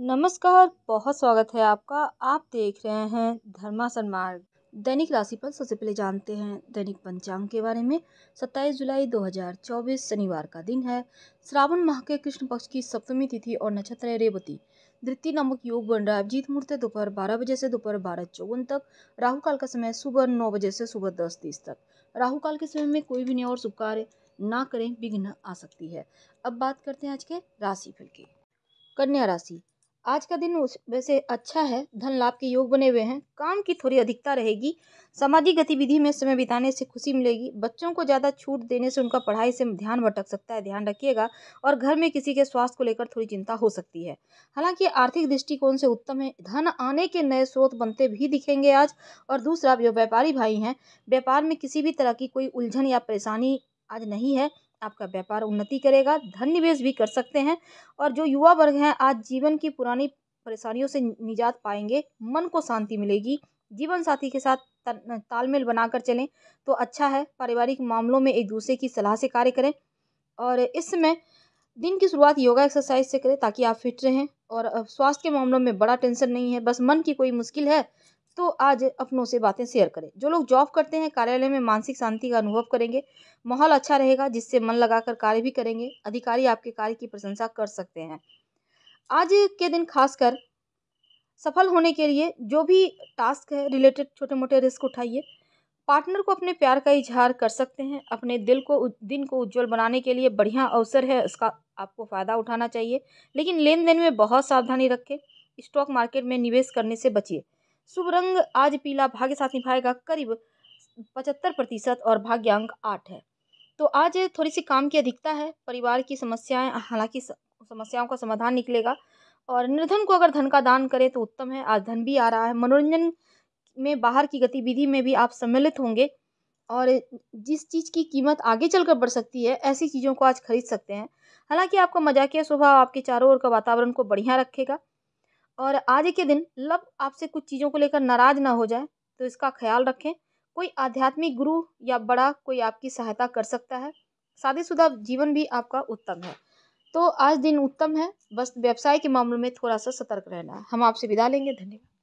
नमस्कार बहुत स्वागत है आपका आप देख रहे हैं धर्मासन मार्ग दैनिक पर सबसे पहले जानते हैं दैनिक पंचांग के बारे में 27 जुलाई 2024 शनिवार का दिन है श्रावण माह के कृष्ण पक्ष की सप्तमी तिथि और नक्षत्र है रेवती द्वितीय नामक योग बन रहा है जीत मुहूर्त दोपहर बारह बजे से दोपहर बारह चौवन तक राहु काल का समय सुबह नौ बजे से सुबह दस तीस तक राहु काल के समय में कोई भी नहीं और शुभ कार्य ना करें विघ्न आ सकती है अब बात करते हैं आज के राशि फल की कन्या राशि आज का दिन उस वैसे अच्छा है धन लाभ के योग बने हुए हैं काम की थोड़ी अधिकता रहेगी सामाजिक गतिविधि में समय बिताने से खुशी मिलेगी बच्चों को ज़्यादा छूट देने से उनका पढ़ाई से ध्यान भटक सकता है ध्यान रखिएगा और घर में किसी के स्वास्थ्य को लेकर थोड़ी चिंता हो सकती है हालांकि आर्थिक दृष्टिकोण से उत्तम है धन आने के नए स्रोत बनते भी दिखेंगे आज और दूसरा जो व्यापारी भाई हैं व्यापार में किसी भी तरह की कोई उलझन या परेशानी आज नहीं है आपका व्यापार उन्नति करेगा धन निवेश भी कर सकते हैं और जो युवा वर्ग हैं आज जीवन की पुरानी परेशानियों से निजात पाएंगे मन को शांति मिलेगी जीवन साथी के साथ तालमेल बनाकर चलें तो अच्छा है पारिवारिक मामलों में एक दूसरे की सलाह से कार्य करें और इस समय दिन की शुरुआत योगा एक्सरसाइज से करें ताकि आप फिट रहें और स्वास्थ्य के मामलों में बड़ा टेंशन नहीं है बस मन की कोई मुश्किल है तो आज अपनों से बातें शेयर करें जो लोग जॉब करते हैं कार्यालय में मानसिक शांति का अनुभव करेंगे माहौल अच्छा रहेगा जिससे मन लगाकर कार्य भी करेंगे अधिकारी आपके कार्य की प्रशंसा कर सकते हैं आज के दिन खासकर सफल होने के लिए जो भी टास्क है रिलेटेड छोटे मोटे रिस्क उठाइए पार्टनर को अपने प्यार का इजहार कर सकते हैं अपने दिल को दिन को उज्जवल बनाने के लिए बढ़िया अवसर है उसका आपको फ़ायदा उठाना चाहिए लेकिन लेन देन में बहुत सावधानी रखें स्टॉक मार्केट में निवेश करने से बचिए शुभ रंग आज पीला भाग्य साथ निभाएगा करीब पचहत्तर प्रतिशत और भाग्यांक आठ है तो आज थोड़ी सी काम की अधिकता है परिवार की समस्याएं हालांकि समस्याओं का समाधान निकलेगा और निर्धन को अगर धन का दान करें तो उत्तम है आज धन भी आ रहा है मनोरंजन में बाहर की गतिविधि में भी आप सम्मिलित होंगे और जिस चीज़ की कीमत आगे चलकर बढ़ सकती है ऐसी चीज़ों को आज खरीद सकते हैं हालांकि आपका मजाकिया स्वभाव आपके चारों ओर का वातावरण को बढ़िया रखेगा और आज के दिन लब आपसे कुछ चीज़ों को लेकर नाराज ना हो जाए तो इसका ख्याल रखें कोई आध्यात्मिक गुरु या बड़ा कोई आपकी सहायता कर सकता है शादीशुदा जीवन भी आपका उत्तम है तो आज दिन उत्तम है बस व्यवसाय के मामलों में थोड़ा सा सतर्क रहना है हम आपसे विदा लेंगे धन्यवाद